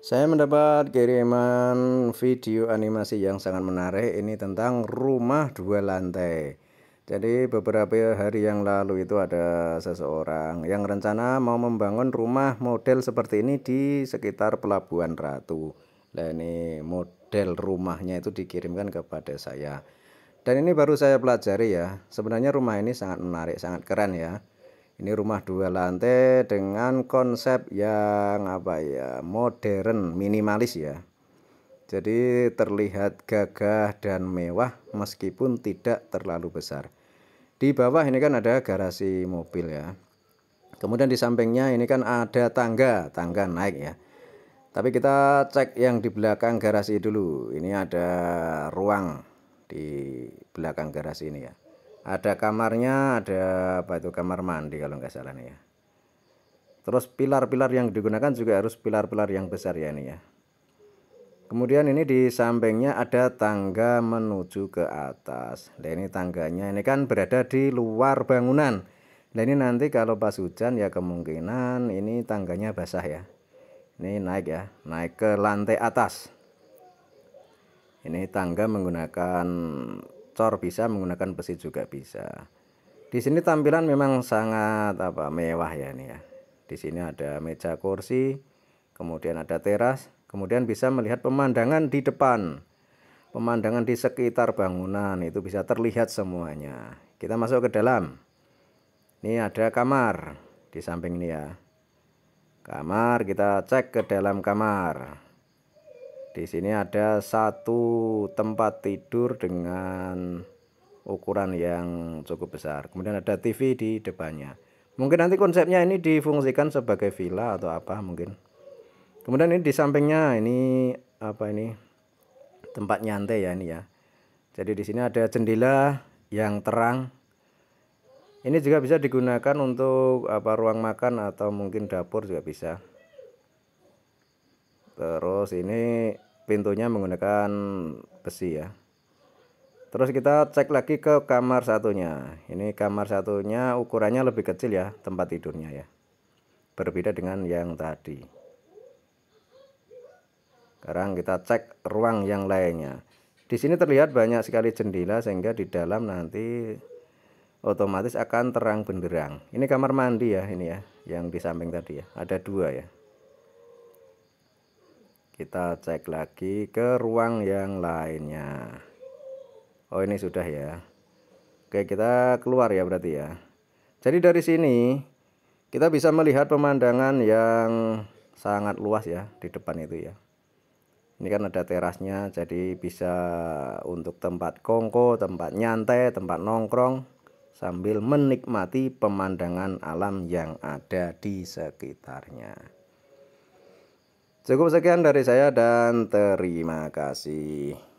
Saya mendapat kiriman video animasi yang sangat menarik ini tentang rumah dua lantai. Jadi beberapa hari yang lalu itu ada seseorang yang rencana mau membangun rumah model seperti ini di sekitar Pelabuhan Ratu. Nah ini model rumahnya itu dikirimkan kepada saya. Dan ini baru saya pelajari ya. Sebenarnya rumah ini sangat menarik, sangat keren ya ini rumah dua lantai dengan konsep yang apa ya modern minimalis ya jadi terlihat gagah dan mewah meskipun tidak terlalu besar di bawah ini kan ada garasi mobil ya kemudian di sampingnya ini kan ada tangga tangga naik ya tapi kita cek yang di belakang garasi dulu ini ada ruang di belakang garasi ini ya ada kamarnya ada apa itu kamar mandi kalau nggak salah nih ya terus pilar-pilar yang digunakan juga harus pilar-pilar yang besar ya ini ya kemudian ini di sampingnya ada tangga menuju ke atas nah ini tangganya ini kan berada di luar bangunan Dan ini nanti kalau pas hujan ya kemungkinan ini tangganya basah ya ini naik ya naik ke lantai atas ini tangga menggunakan motor bisa menggunakan besi juga bisa di sini tampilan memang sangat apa mewah ya ini ya di sini ada meja kursi kemudian ada teras kemudian bisa melihat pemandangan di depan pemandangan di sekitar bangunan itu bisa terlihat semuanya kita masuk ke dalam ini ada kamar di samping ini ya kamar kita cek ke dalam kamar di sini ada satu tempat tidur dengan ukuran yang cukup besar kemudian ada TV di depannya mungkin nanti konsepnya ini difungsikan sebagai villa atau apa mungkin kemudian ini di sampingnya ini apa ini tempat nyantai ya ini ya jadi di sini ada jendela yang terang ini juga bisa digunakan untuk apa ruang makan atau mungkin dapur juga bisa terus ini pintunya menggunakan besi ya terus kita cek lagi ke kamar satunya ini kamar satunya ukurannya lebih kecil ya tempat tidurnya ya berbeda dengan yang tadi sekarang kita cek ruang yang lainnya di sini terlihat banyak sekali jendela sehingga di dalam nanti otomatis akan terang benderang ini kamar mandi ya ini ya yang di samping tadi ya ada dua ya kita cek lagi ke ruang yang lainnya oh ini sudah ya oke kita keluar ya berarti ya jadi dari sini kita bisa melihat pemandangan yang sangat luas ya di depan itu ya ini kan ada terasnya jadi bisa untuk tempat kongko tempat nyantai tempat nongkrong sambil menikmati pemandangan alam yang ada di sekitarnya Cukup sekian dari saya dan terima kasih.